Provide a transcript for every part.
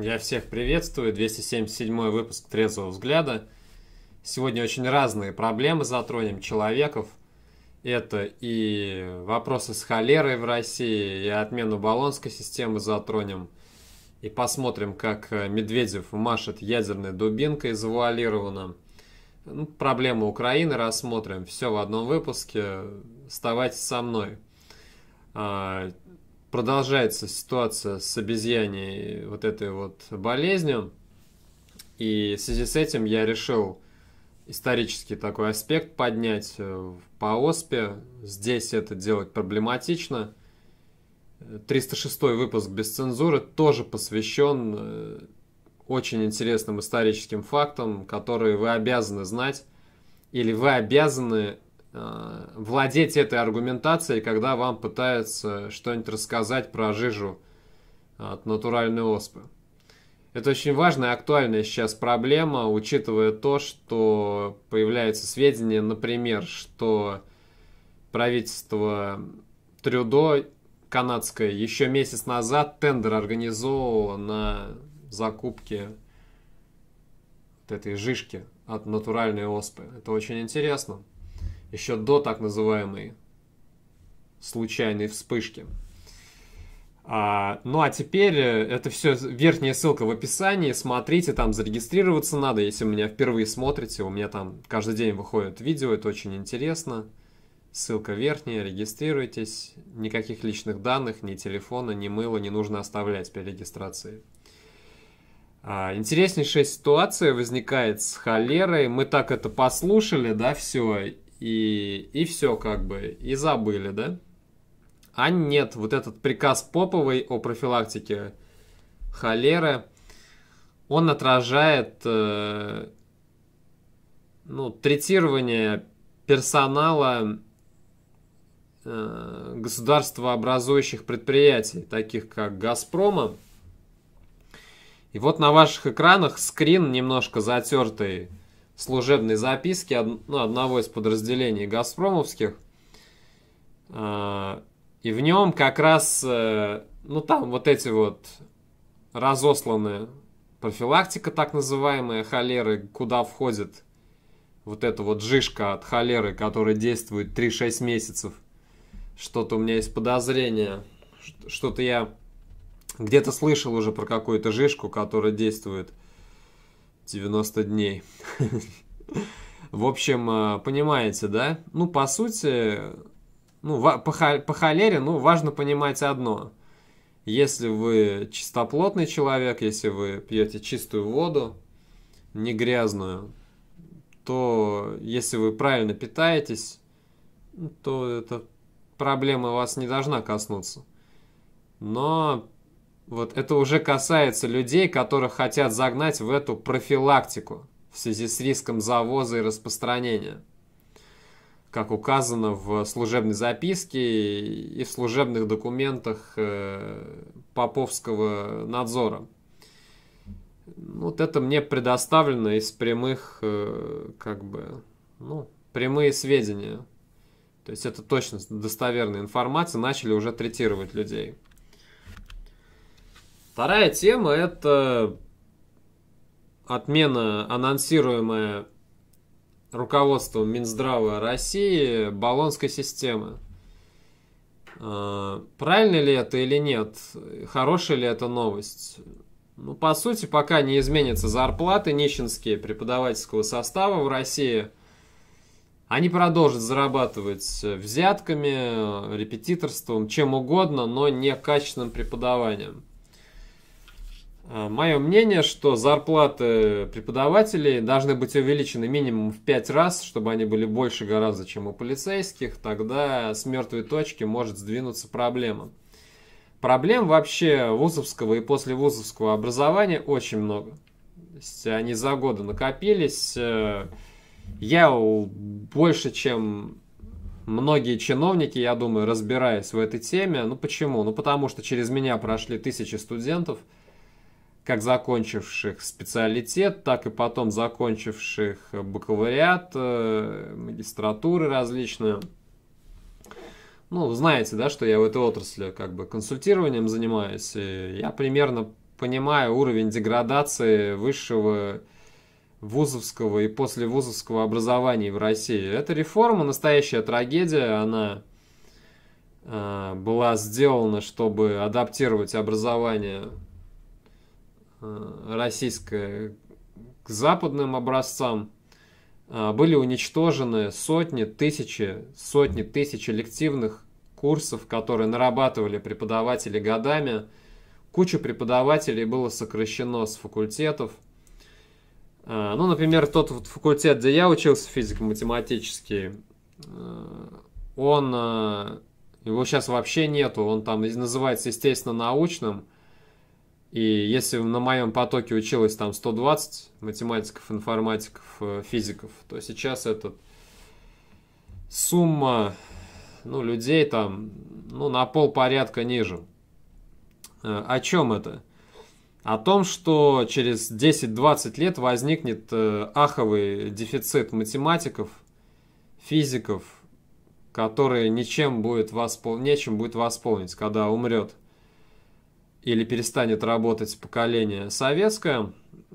Я всех приветствую. 277 выпуск «Трезвого взгляда». Сегодня очень разные проблемы затронем человеков. Это и вопросы с холерой в России, и отмену баллонской системы затронем. И посмотрим, как э, Медведев машет ядерной дубинкой завуалированно. Ну, проблему Украины рассмотрим. Все в одном выпуске. Оставайтесь со мной. А, продолжается ситуация с обезьяней вот этой вот болезнью. И в связи с этим я решил исторический такой аспект поднять э, по ОСПе. Здесь это делать проблематично. 306 выпуск без цензуры тоже посвящен э, очень интересным историческим фактам, которые вы обязаны знать или вы обязаны Э, владеть этой аргументацией, когда вам пытаются что-нибудь рассказать про жижу от натуральной оспы. Это очень важная и актуальная сейчас проблема, учитывая то, что появляются сведения, например, что правительство Трюдо канадское еще месяц назад тендер организовывало на закупки вот этой жишки от натуральной оспы. Это очень интересно еще до так называемой случайной вспышки. А, ну а теперь э, это все верхняя ссылка в описании. Смотрите, там зарегистрироваться надо, если у меня впервые смотрите. У меня там каждый день выходят видео, это очень интересно. Ссылка верхняя, регистрируйтесь. Никаких личных данных, ни телефона, ни мыла не нужно оставлять при регистрации. А, интереснейшая ситуация возникает с холерой. Мы так это послушали, да, все и, и все как бы, и забыли, да? А нет, вот этот приказ Поповой о профилактике холеры, он отражает э, ну, третирование персонала э, государствообразующих предприятий, таких как «Газпрома». И вот на ваших экранах скрин, немножко затертый служебной записки од, ну, одного из подразделений «Газпромовских». Э, и в нем как раз, э, ну там вот эти вот разосланные профилактика так называемая холеры, куда входит вот эта вот жишка от холеры, которая действует 3-6 месяцев. Что-то у меня есть подозрение, что-то я где-то слышал уже про какую-то жишку, которая действует 90 дней. В общем, э, понимаете, да? Ну, по сути, ну, по, по холере, ну, важно понимать одно. Если вы чистоплотный человек, если вы пьете чистую воду, не грязную, то если вы правильно питаетесь, то эта проблема вас не должна коснуться. Но вот это уже касается людей, которых хотят загнать в эту профилактику в связи с риском завоза и распространения. Как указано в служебной записке и в служебных документах э, Поповского надзора. Вот это мне предоставлено из прямых, э, как бы, ну, прямые сведения. То есть это точно достоверная информация, начали уже третировать людей. Вторая тема – это отмена, анонсируемая руководством Минздрава России, баллонской системы. А, правильно ли это или нет? Хорошая ли это новость? Ну, по сути, пока не изменятся зарплаты нищенские преподавательского состава в России, они продолжат зарабатывать взятками, репетиторством, чем угодно, но не качественным преподаванием. Э, мое мнение, что зарплаты преподавателей должны быть увеличены минимум в 5 раз, чтобы они были больше гораздо, чем у полицейских, тогда с мертвой точки может сдвинуться проблема. Проблем вообще вузовского и послевузовского образования очень много. То есть они за годы накопились. Э, я больше, чем многие чиновники, я думаю, разбираюсь в этой теме. Ну почему? Ну потому что через меня прошли тысячи студентов – как закончивших специалитет, так и потом закончивших э, бакалавриат, э, магистратуры различные. Ну, знаете, да, что я в этой отрасли как бы консультированием занимаюсь. И я примерно понимаю уровень деградации высшего вузовского и послевузовского образования в России. Эта реформа, настоящая трагедия, она э, была сделана, чтобы адаптировать образование Э, российская к западным образцам, а, были уничтожены сотни, тысячи, сотни тысяч элективных курсов, которые нарабатывали преподаватели годами. Куча преподавателей было сокращено с факультетов. А, ну, например, тот вот факультет, где я учился, физико-математический, э, он, э, его сейчас вообще нету, он там называется, естественно, научным – и если на моем потоке училось там 120 математиков, информатиков, э, физиков, то сейчас эта сумма ну, людей там ну, на пол порядка ниже. Э, о чем это? О том, что через 10-20 лет возникнет э, аховый дефицит математиков, физиков, которые ничем будет воспол... нечем будет восполнить, когда умрет или перестанет работать поколение советское,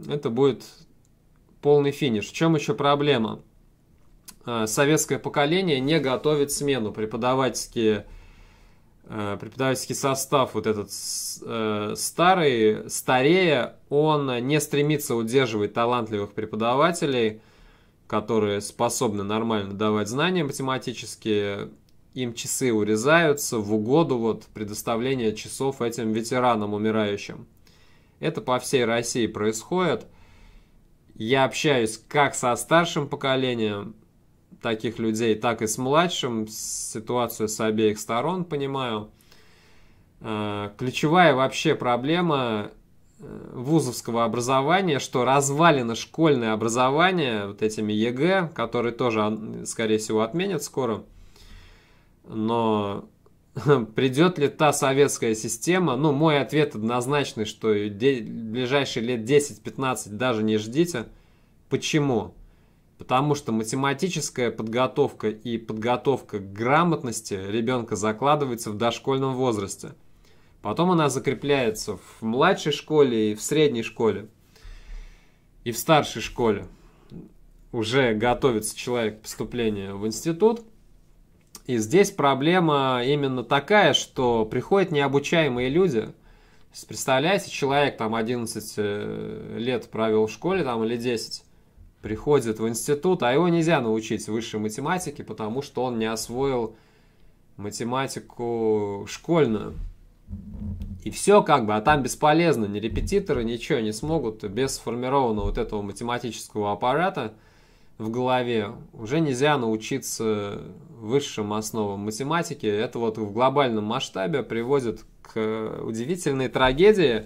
это будет полный финиш. В чем еще проблема? А, советское поколение не готовит смену. Преподавательские, э, преподавательский состав, вот этот э, старый, старее, он не стремится удерживать талантливых преподавателей, которые способны нормально давать знания математические, им часы урезаются в угоду вот предоставления часов этим ветеранам умирающим. Это по всей России происходит. Я общаюсь как со старшим поколением таких людей, так и с младшим. Ситуацию с обеих сторон понимаю. Э, ключевая вообще проблема э, вузовского образования, что развалено школьное образование вот этими ЕГЭ, которые тоже, скорее всего, отменят скоро – но придет ли та советская система? Ну, мой ответ однозначный, что ближайшие лет 10-15 даже не ждите. Почему? Потому что математическая подготовка и подготовка к грамотности ребенка закладывается в дошкольном возрасте. Потом она закрепляется в младшей школе и в средней школе, и в старшей школе. Уже готовится человек к поступлению в институт – и здесь проблема именно такая, что приходят необучаемые люди. Представляете, человек там 11 э, лет провел в школе там, или 10, приходит в институт, а его нельзя научить высшей математике, потому что он не освоил математику школьную. И все как бы, а там бесполезно, ни репетиторы ничего не смогут без сформированного вот этого математического аппарата – в голове, уже нельзя научиться высшим основам математики. Это вот в глобальном масштабе приводит к удивительной трагедии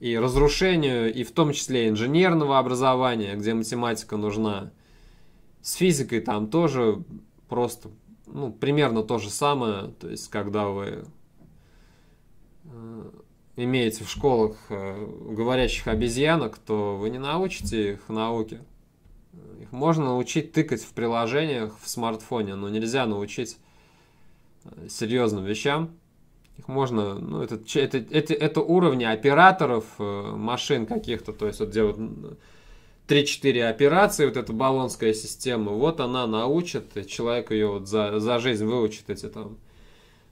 и разрушению, и в том числе инженерного образования, где математика нужна. С физикой там тоже просто, ну, примерно то же самое. То есть, когда вы э, имеете в школах э, говорящих обезьянок, то вы не научите их науке. Их можно научить тыкать в приложениях в смартфоне, но нельзя научить э, серьезным вещам. Их можно, ну, это, это, это, это уровни операторов э, машин каких-то, то есть вот где вот 3-4 операции, вот эта баллонская система, вот она научит, и человек ее вот за, за жизнь выучит эти там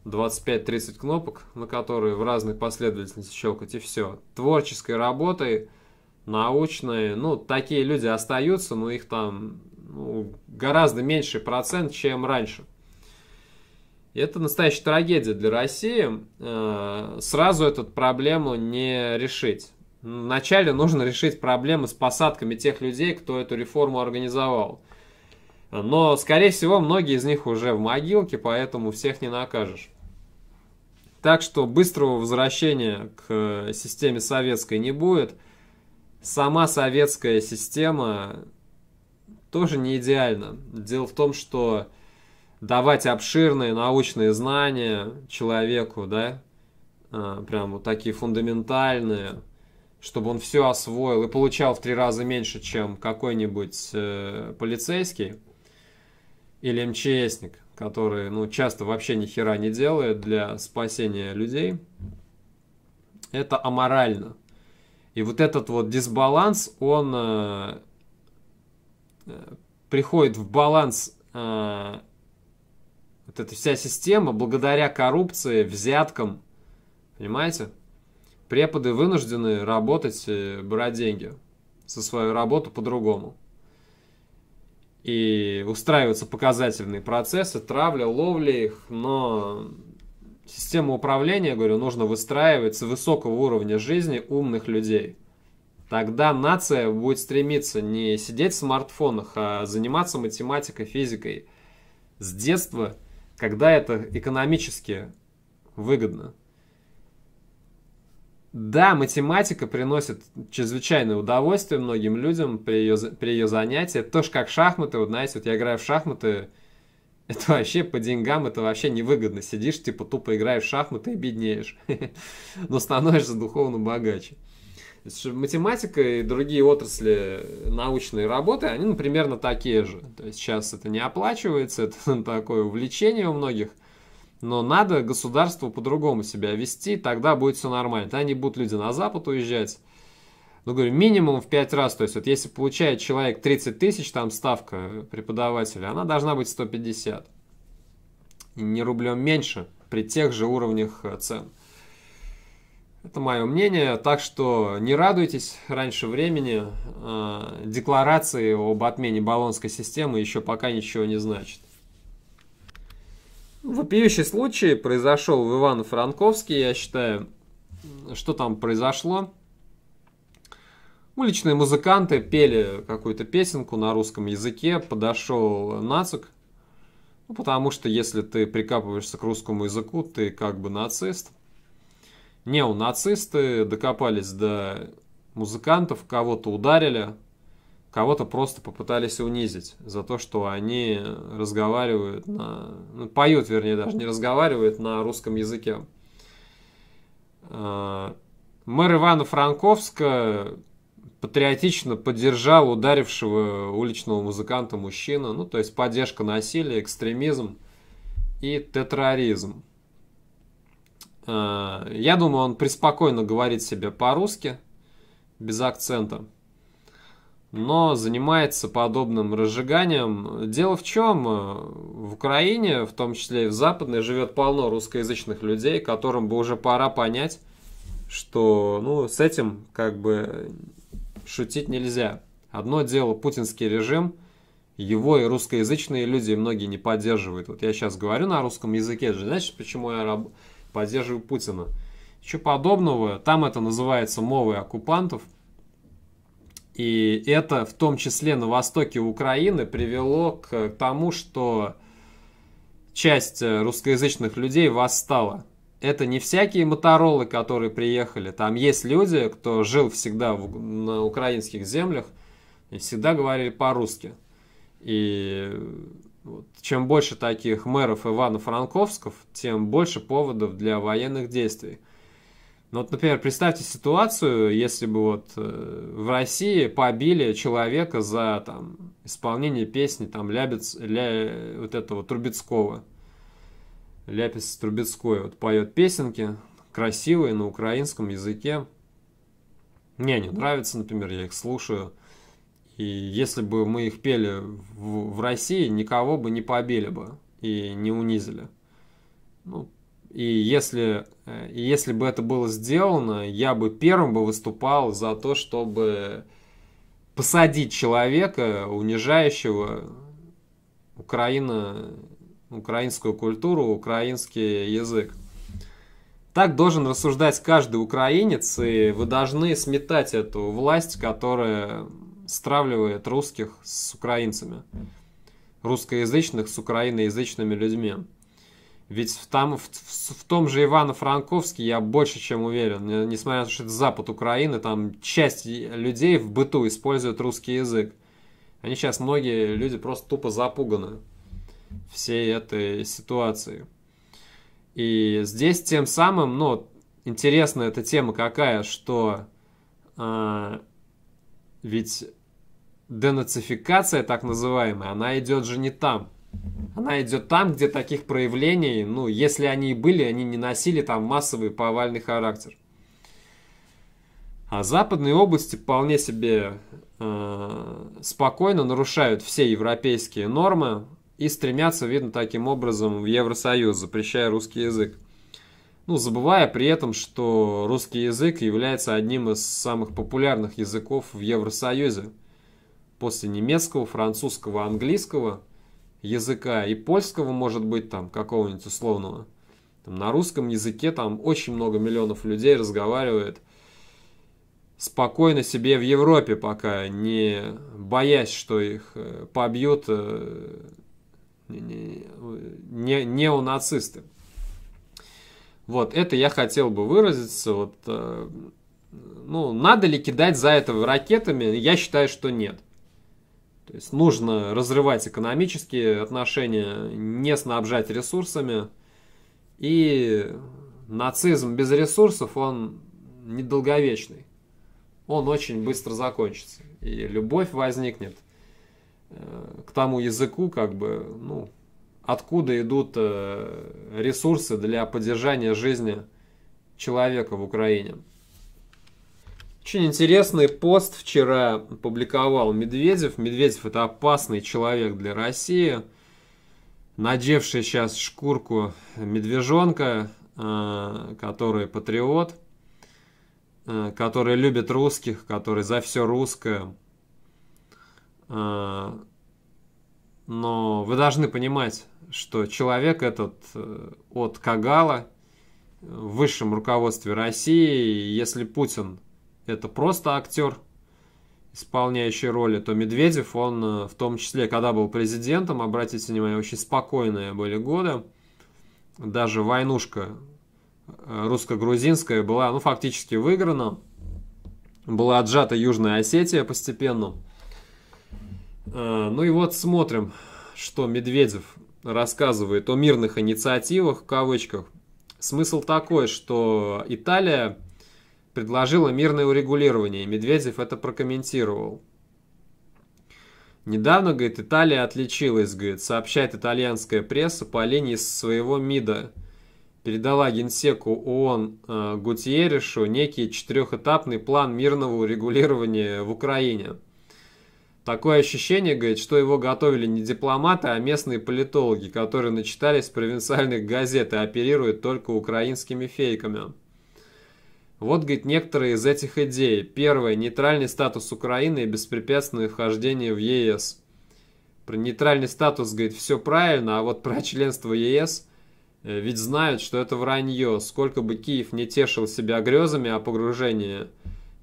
25-30 кнопок, на которые в разной последовательности щелкать, и все. Творческой работой научные, ну, такие люди остаются, но их там ну, гораздо меньший процент, чем раньше. И это настоящая трагедия для России. Э, сразу эту проблему не решить. Вначале нужно решить проблемы с посадками тех людей, кто эту реформу организовал. Но, скорее всего, многие из них уже в могилке, поэтому всех не накажешь. Так что быстрого возвращения к системе советской не будет – сама советская система тоже не идеальна. Дело в том, что давать обширные научные знания человеку, да, а, прям вот такие фундаментальные, чтобы он все освоил и получал в три раза меньше, чем какой-нибудь э, полицейский или МЧСник, который, ну, часто вообще ни хера не делает для спасения людей, это аморально. И вот этот вот дисбаланс, он э, э, приходит в баланс, э, вот эта вся система, благодаря коррупции, взяткам, понимаете? Преподы вынуждены работать, э, брать деньги со свою работу по-другому. И устраиваются показательные процессы, травля, ловли их, но Систему управления, говорю, нужно выстраивать с высокого уровня жизни умных людей. Тогда нация будет стремиться не сидеть в смартфонах, а заниматься математикой, физикой. С детства, когда это экономически выгодно. Да, математика приносит чрезвычайное удовольствие многим людям при ее, при ее занятии. Это тоже как шахматы, вот знаете, вот я играю в шахматы, это вообще по деньгам, это вообще невыгодно. Сидишь, типа, тупо играешь в шахматы и беднеешь. Но становишься духовно богаче. Математика и другие отрасли научной работы, они, ну, примерно такие же. То есть сейчас это не оплачивается, это такое увлечение у многих. Но надо государству по-другому себя вести, тогда будет все нормально. Тогда не будут люди на Запад уезжать, ну, говорю, минимум в 5 раз. То есть, вот если получает человек 30 тысяч, там ставка преподавателя, она должна быть 150. И не рублем меньше при тех же уровнях э, цен. Это мое мнение, так что не радуйтесь раньше времени. Э, декларации об отмене баллонской системы еще пока ничего не значит. Ну, вопиющий случай произошел в Ивано-Франковске, я считаю. Что там произошло? Уличные музыканты пели какую-то песенку на русском языке, подошел нацик, ну, потому что если ты прикапываешься к русскому языку, ты как бы нацист. Неонацисты докопались до музыкантов, кого-то ударили, кого-то просто попытались унизить за то, что они разговаривают на... Ну, поют, вернее, даже не разговаривают на русском языке. А, мэр Ивана Франковска патриотично поддержал ударившего уличного музыканта мужчину. Ну, то есть поддержка насилия, экстремизм и терроризм. А, я думаю, он преспокойно говорит себе по-русски, без акцента. Но занимается подобным разжиганием. Дело в чем, в Украине, в том числе и в Западной, живет полно русскоязычных людей, которым бы уже пора понять, что ну, с этим как бы шутить нельзя. Одно дело путинский режим, его и русскоязычные люди многие не поддерживают. Вот я сейчас говорю на русском языке, это же значит, почему я раб... поддерживаю Путина. Ничего подобного, там это называется мовы оккупантов. И это в том числе на востоке Украины привело к тому, что часть э, русскоязычных людей восстала это не всякие моторолы, которые приехали. Там есть люди, кто жил всегда в, на украинских землях и всегда говорили по-русски. И вот, чем больше таких мэров Ивано-Франковсков, тем больше поводов для военных действий. Ну, вот, например, представьте ситуацию, если бы вот э, в России побили человека за там, исполнение песни там, Лябец, ля, вот этого Трубецкого – Ляпис Трубецкой вот поет песенки, красивые, на украинском языке. Мне они нравятся, например, я их слушаю. И если бы мы их пели в, в России, никого бы не побили бы и не унизили. Ну, и если, э, и если бы это было сделано, я бы первым бы выступал за то, чтобы посадить человека, унижающего Украина украинскую культуру, украинский язык. Так должен рассуждать каждый украинец, и вы должны сметать эту власть, которая стравливает русских с украинцами, русскоязычных с украиноязычными людьми. Ведь в там, в, в, в том же Ивано-Франковске я больше чем уверен, несмотря на то, что это запад Украины, там часть людей в быту используют русский язык. Они сейчас, многие люди просто тупо запуганы всей этой ситуации. И здесь тем самым, ну, интересна эта тема какая, что э, ведь денацификация, так называемая, она идет же не там. Она идет там, где таких проявлений, ну, если они и были, они не носили там массовый повальный характер. А западные области вполне себе э, спокойно нарушают все европейские нормы, и стремятся, видно, таким образом в Евросоюз, запрещая русский язык. Ну, забывая при этом, что русский язык является одним из самых популярных языков в Евросоюзе. После немецкого, французского, английского языка и польского, может быть, там, какого-нибудь условного. Там, на русском языке там очень много миллионов людей разговаривает спокойно себе в Европе пока, не боясь, что их э, побьют э, не, не неонацисты. Вот, это я хотел бы выразиться. Вот, э, ну, надо ли кидать за это ракетами? Я считаю, что нет. То есть нужно разрывать экономические отношения, не снабжать ресурсами. И нацизм без ресурсов, он недолговечный. Он очень быстро закончится. И любовь возникнет. Э, к тому языку, как бы, ну, откуда идут э, ресурсы для поддержания жизни человека в Украине. Очень интересный пост вчера публиковал Медведев. Медведев это опасный человек для России, надевший сейчас шкурку медвежонка, э, который патриот, который любит русских, который за все русское – Э, но вы должны понимать, что человек этот э, от Кагала в высшем руководстве России, если Путин это просто актер, исполняющий роли, то Медведев, он э, в том числе, когда был президентом, обратите внимание, очень спокойные были годы, даже войнушка русско-грузинская была, ну, фактически выиграна, была отжата Южная Осетия постепенно – Э, ну и вот смотрим, что Медведев рассказывает о мирных инициативах, в кавычках. Смысл такой, что Италия предложила мирное урегулирование, и Медведев это прокомментировал. Недавно, говорит, Италия отличилась, говорит, сообщает итальянская пресса по линии своего МИДа. Передала генсеку ООН э, Гутьеришу некий четырехэтапный план мирного урегулирования в Украине – Такое ощущение, говорит, что его готовили не дипломаты, а местные политологи, которые начитались провинциальных газет и оперируют только украинскими фейками. Вот, говорит, некоторые из этих идей. Первое. Нейтральный статус Украины и беспрепятственное вхождение в ЕС. Про нейтральный статус, говорит, все правильно, а вот про членство ЕС э, ведь знают, что это вранье. Сколько бы Киев не тешил себя грезами о погружении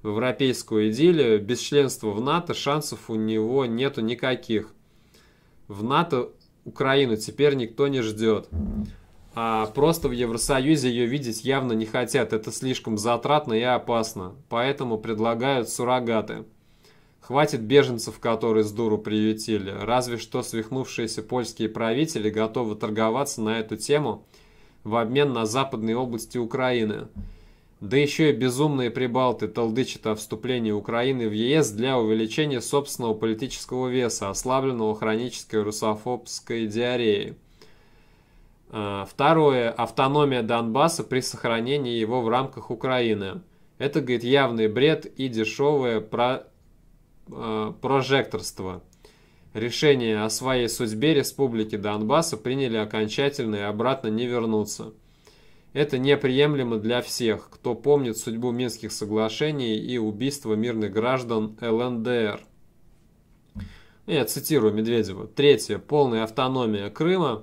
в европейскую идиллию, без членства в НАТО шансов у него нету никаких. В НАТО Украину теперь никто не ждет. А просто в Евросоюзе ее видеть явно не хотят. Это слишком затратно и опасно. Поэтому предлагают суррогаты. Хватит беженцев, которые с дуру приютили. Разве что свихнувшиеся польские правители готовы торговаться на эту тему в обмен на западные области Украины. Да еще и безумные прибалты толдычат о вступлении Украины в ЕС для увеличения собственного политического веса, ослабленного хронической русофобской диареей. А, второе. Автономия Донбасса при сохранении его в рамках Украины. Это, говорит, явный бред и дешевое про... А, прожекторство. Решение о своей судьбе республики Донбасса приняли окончательно и обратно не вернуться. Это неприемлемо для всех, кто помнит судьбу Минских соглашений и убийство мирных граждан ЛНДР. Я цитирую Медведева. Третье. Полная автономия Крыма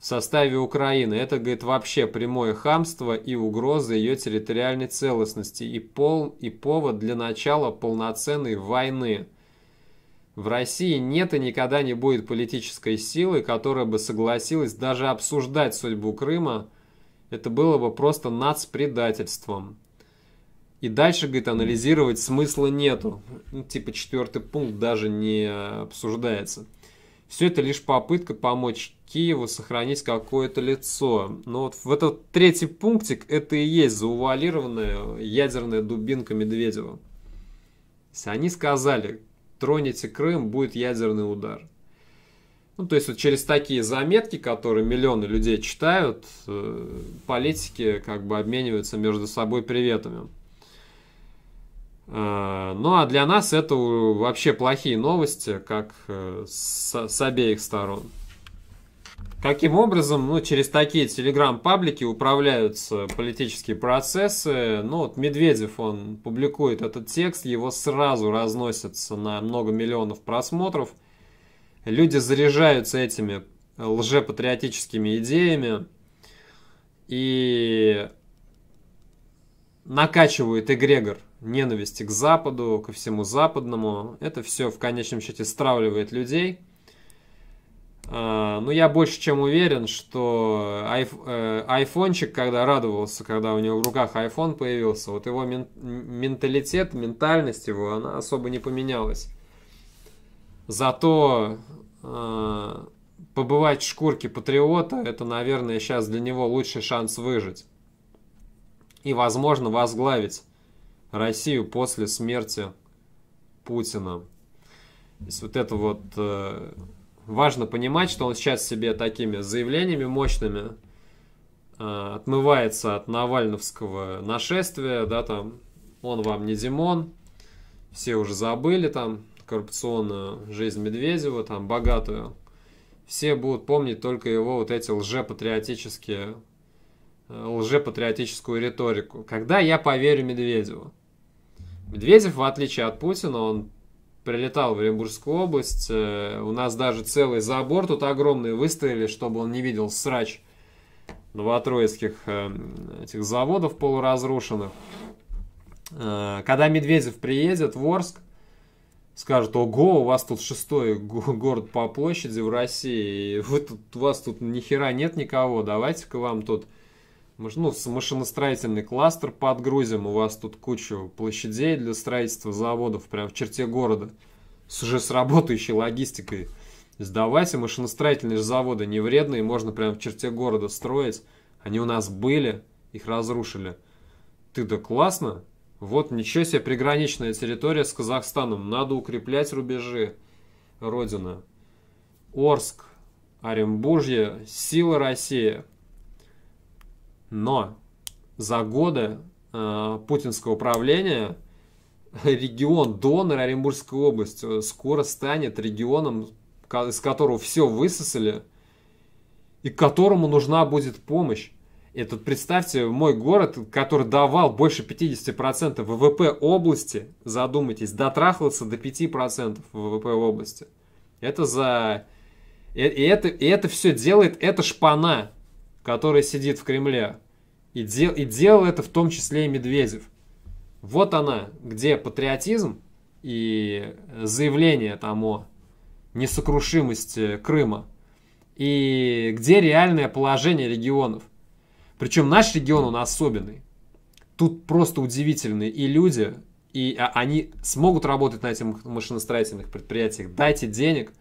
в составе Украины. Это, говорит, вообще прямое хамство и угроза ее территориальной целостности и, пол, и повод для начала полноценной войны. В России нет и никогда не будет политической силы, которая бы согласилась даже обсуждать судьбу Крыма – это было бы просто нацпредательством. И дальше, говорит, анализировать смысла нету. Ну, типа четвертый пункт даже не обсуждается. Все это лишь попытка помочь Киеву сохранить какое-то лицо. Но вот в этот третий пунктик это и есть заувалированная ядерная дубинка Медведева. Если Они сказали, тронете Крым, будет ядерный удар. Ну, то есть вот через такие заметки, которые миллионы людей читают, э, политики как бы обмениваются между собой приветами. Э, ну а для нас это вообще плохие новости, как э, с, с обеих сторон. Каким образом, ну, через такие телеграм-паблики управляются политические процессы? Ну, вот Медведев, он публикует этот текст, его сразу разносятся на много миллионов просмотров – люди заряжаются этими лжепатриотическими идеями и накачивают эгрегор ненависти к Западу, ко всему западному. Это все в конечном счете стравливает людей. А, Но ну, я больше чем уверен, что айф, э, айфончик, когда радовался, когда у него в руках айфон появился, вот его менталитет, ментальность его, она особо не поменялась. Зато э, побывать в шкурке патриота, это, наверное, сейчас для него лучший шанс выжить. И, возможно, возглавить Россию после смерти Путина. То есть вот это вот э, важно понимать, что он сейчас себе такими заявлениями мощными э, отмывается от Навальновского нашествия, да, там, он вам не Димон, все уже забыли там, коррупционную жизнь Медведева, там, богатую, все будут помнить только его вот эти лжепатриотические, э, лжепатриотическую риторику. Когда я поверю Медведеву? Медведев, в отличие от Путина, он прилетал в Оренбургскую область. Э, у нас даже целый забор тут огромный выстроили, чтобы он не видел срач новотроицких э, этих заводов полуразрушенных. Когда Медведев приедет в Орск, скажут, ого, у вас тут шестой город по площади в России, и вы тут, у вас тут ни хера нет никого, давайте-ка вам тут ну, машиностроительный кластер подгрузим, у вас тут кучу площадей для строительства заводов прямо в черте города, с уже с работающей логистикой. давайте машиностроительные заводы не вредные, можно прямо в черте города строить. Они у нас были, их разрушили. Ты да классно, вот, ничего себе, приграничная территория с Казахстаном. Надо укреплять рубежи. Родина. Орск, Оренбуржье, сила России. Но за годы э, путинского правления регион Донор Оренбургской области э, скоро станет регионом, из которого все высосали, и которому нужна будет помощь. И тут представьте, мой город, который давал больше 50% ВВП области, задумайтесь, дотрахался до 5% ВВП области. Это за... И это, и это все делает эта шпана, которая сидит в Кремле. И, дел, и делал это в том числе и Медведев. Вот она, где патриотизм и заявление там о несокрушимости Крыма. И где реальное положение регионов. Причем наш регион, он особенный. Тут просто удивительные и люди, и а, они смогут работать на этих машиностроительных предприятиях. Дайте денег,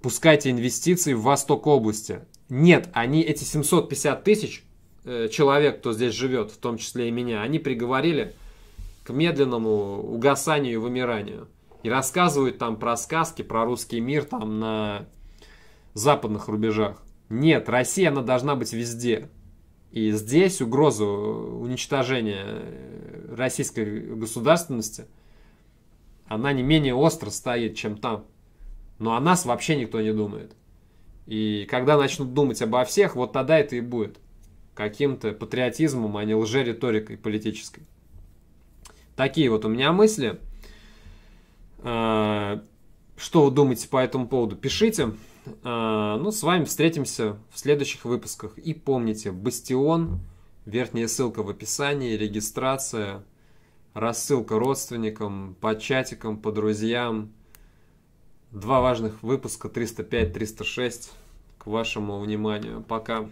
пускайте инвестиции в Восток области. Нет, они эти 750 тысяч э, человек, кто здесь живет, в том числе и меня, они приговорили к медленному угасанию и вымиранию. И рассказывают там про сказки, про русский мир там на западных рубежах. Нет, Россия, она должна быть везде. И здесь угрозу уничтожения э, российской государственности, она не менее остро стоит, чем там. Но о нас вообще никто не думает. И когда начнут думать обо всех, вот тогда это и будет. Каким-то патриотизмом, а не лжериторикой политической. Такие вот у меня мысли. Э, что вы думаете по этому поводу? Пишите. А, ну, с вами встретимся в следующих выпусках. И помните, Бастион, верхняя ссылка в описании, регистрация, рассылка родственникам, по чатикам, по друзьям. Два важных выпуска 305-306 к вашему вниманию. Пока.